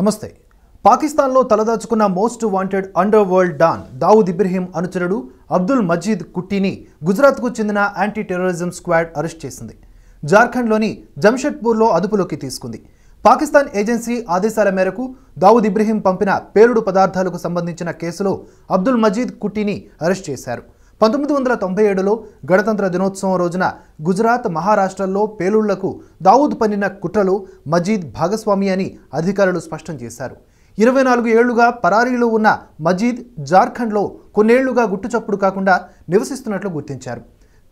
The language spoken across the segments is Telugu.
నమస్తే పాకిస్తాన్లో తలదాచుకున్న most wanted underworld don Dawood Ibrahim అనుచరుడు అబ్దుల్ మజీద్ కుట్టిని గుజరాత్కు చెందిన యాంటీ టెర్రరిజం స్క్వాడ్ అరెస్ట్ చేసింది జార్ఖండ్లోని జంషెడ్పూర్లో అదుపులోకి తీసుకుంది పాకిస్తాన్ ఏజెన్సీ ఆదేశాల మేరకు దావుద్ ఇబ్రహీం పంపిన పేలుడు పదార్థాలకు సంబంధించిన కేసులో అబ్దుల్ మజీద్ కుట్టిని అరెస్ట్ చేశారు పంతొమ్మిది వందల తొంభై ఏడులో గణతంత్ర దినోత్సవం రోజున గుజరాత్ మహారాష్ట్రలో పేలుళ్లకు దావూద్ పన్నిన కుట్రలు మజీద్ భాగస్వామి అని అధికారులు స్పష్టం చేశారు ఇరవై నాలుగు ఏళ్లుగా పరారీలో ఉన్న మజీద్ జార్ఖండ్లో కొన్నేళ్లుగా గుట్టుచప్పుడు కాకుండా నివసిస్తున్నట్లు గుర్తించారు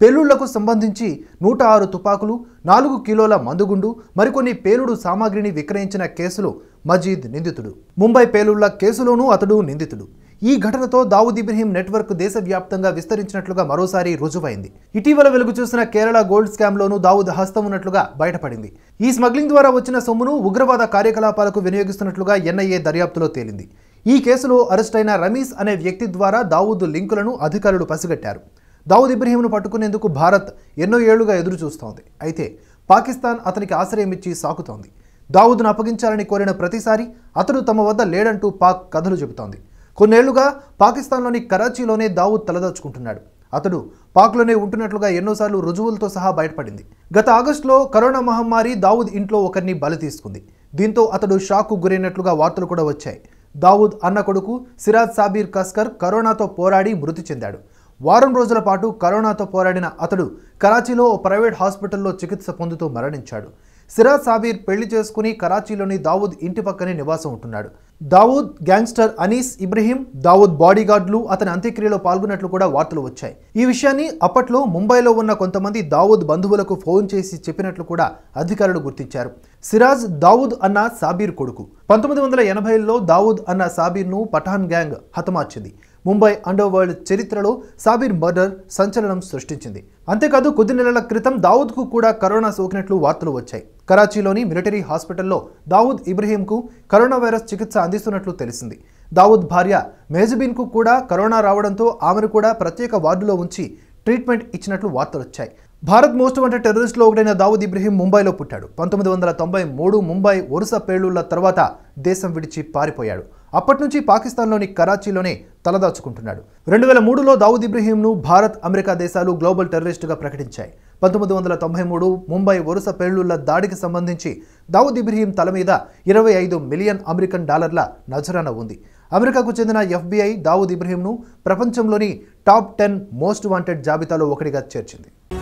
పేలుళ్లకు సంబంధించి నూట ఆరు తుపాకులు నాలుగు కిలోల మందుగుండు మరికొన్ని పేలుడు సామాగ్రిని విక్రయించిన కేసులో మజీద్ నిందితుడు ముంబై పేలుళ్ల కేసులోనూ అతడు నిందితుడు ఈ ఘటనతో దావుద్ ఇబ్రహీం నెట్వర్క్ దేశవ్యాప్తంగా విస్తరించినట్లుగా మరోసారి రుజువైంది ఇటీవల వెలుగు చూసిన కేరళ గోల్డ్ స్కామ్లోనూ దావుద్ హస్తం ఉన్నట్లుగా బయటపడింది ఈ స్మగ్లింగ్ ద్వారా వచ్చిన సొమ్మును ఉగ్రవాద కార్యకలాపాలకు వినియోగిస్తున్నట్లుగా ఎన్ఐఏ దర్యాప్తులో తేలింది ఈ కేసులో అరెస్టైన రమీస్ అనే వ్యక్తి ద్వారా దావుద్ లింకులను అధికారులు పసిగట్టారు దావుద్ ఇబ్రహీంను పట్టుకునేందుకు భారత్ ఎన్నో ఏళ్లుగా ఎదురు చూస్తోంది అయితే పాకిస్తాన్ అతనికి ఆశ్రయం ఇచ్చి సాకుతోంది దావుద్ను అప్పగించాలని కోరిన ప్రతిసారి అతడు తమ వద్ద లేడంటూ పాక్ కథలు చెబుతోంది కొన్నేళ్లుగా పాకిస్తాన్లోని కరాచీలోనే దావుద్ తలదాచుకుంటున్నాడు అతడు పాక్లోనే ఉంటున్నట్లుగా ఎన్నోసార్లు రుజువులతో సహా బయటపడింది గత ఆగస్టులో కరోనా మహమ్మారి దావుద్ ఇంట్లో ఒకరిని బలి తీసుకుంది దీంతో అతడు షాక్కు గురైనట్లుగా వార్తలు కూడా వచ్చాయి దావుద్ అన్న కొడుకు సిరాజ్ సాబీర్ కస్కర్ కరోనాతో పోరాడి మృతి చెందాడు వారం రోజుల పాటు కరోనాతో పోరాడిన అతడు కరాచీలో ఓ ప్రైవేట్ హాస్పిటల్లో చికిత్స పొందుతూ మరణించాడు సిరాజ్ సాబీర్ పెళ్లి చేసుకుని కరాచీలోని దావూద్ ఇంటి పక్కనే నివాసం ఉంటున్నాడు దావూద్ గ్యాంగ్స్టర్ అనీస్ ఇబ్రహీం దావూద్ బాడీగార్డ్లు అతని అంత్యక్రియలో పాల్గొన్నట్లు కూడా వార్తలు వచ్చాయి ఈ విషయాన్ని అప్పట్లో ముంబైలో ఉన్న కొంతమంది దావూద్ బంధువులకు ఫోన్ చేసి చెప్పినట్లు కూడా అధికారులు గుర్తించారు సిరాజ్ దావూద్ అన్న సాబీర్ కొడుకు పంతొమ్మిది వందల ఎనభైలో దావూద్ అన్న సాబీర్ను పఠాన్ గ్యాంగ్ హతమార్చింది ముంబై అండర్ వరల్డ్ చరిత్రలో సాబీర్ మర్డర్ సంచలనం సృష్టించింది అంతేకాదు కొద్ది నెలల క్రితం దావూద్కు కూడా కరోనా సోకినట్లు వార్తలు వచ్చాయి కరాచీలోని మిలిటరీ హాస్పిటల్లో దావూద్ ఇబ్రహీంకు కరోనా వైరస్ చికిత్స అందిస్తున్నట్లు తెలిసింది దావూద్ భార్య మెహజబీన్కు కూడా కరోనా రావడంతో ఆమెను కూడా ప్రత్యేక వార్డులో ఉంచి ట్రీట్మెంట్ ఇచ్చినట్లు వార్తలు వచ్చాయి భారత్ మోస్ట్ వంటి టెర్రరిస్టులో ఒకటైన దావూద్ ఇబ్రహీం ముంబైలో పుట్టాడు పంతొమ్మిది వందల తొంభై మూడు ముంబై వరుస పేలుళ్ల తర్వాత దేశం విడిచి పారిపోయాడు అప్పటి నుంచి పాకిస్తాన్లోని కరాచీలోనే తలదాచుకుంటున్నాడు రెండు వేల మూడులో దావుద్ ఇబ్రహీంను భారత్ అమెరికా దేశాలు గ్లోబల్ టెర్రరిస్టుగా ప్రకటించాయి పంతొమ్మిది వందల తొంభై మూడు ముంబై వరుస పేలుళ్ల దాడికి సంబంధించి దావుద్ ఇబ్రహీం తల మీద ఇరవై ఐదు మిలియన్ అమెరికన్ డాలర్ల నజరాన ఉంది అమెరికాకు చెందిన ఎఫ్బీఐ దావుద్ ఇబ్రహీంను ప్రపంచంలోని టాప్ టెన్ మోస్ట్ వాంటెడ్ జాబితాలో ఒకటిగా చేర్చింది